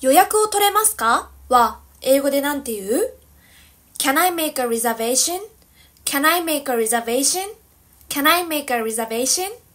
予約を取れますかは英語で何て言う ?Can I make a reservation?Can I make a reservation? Can I make a reservation?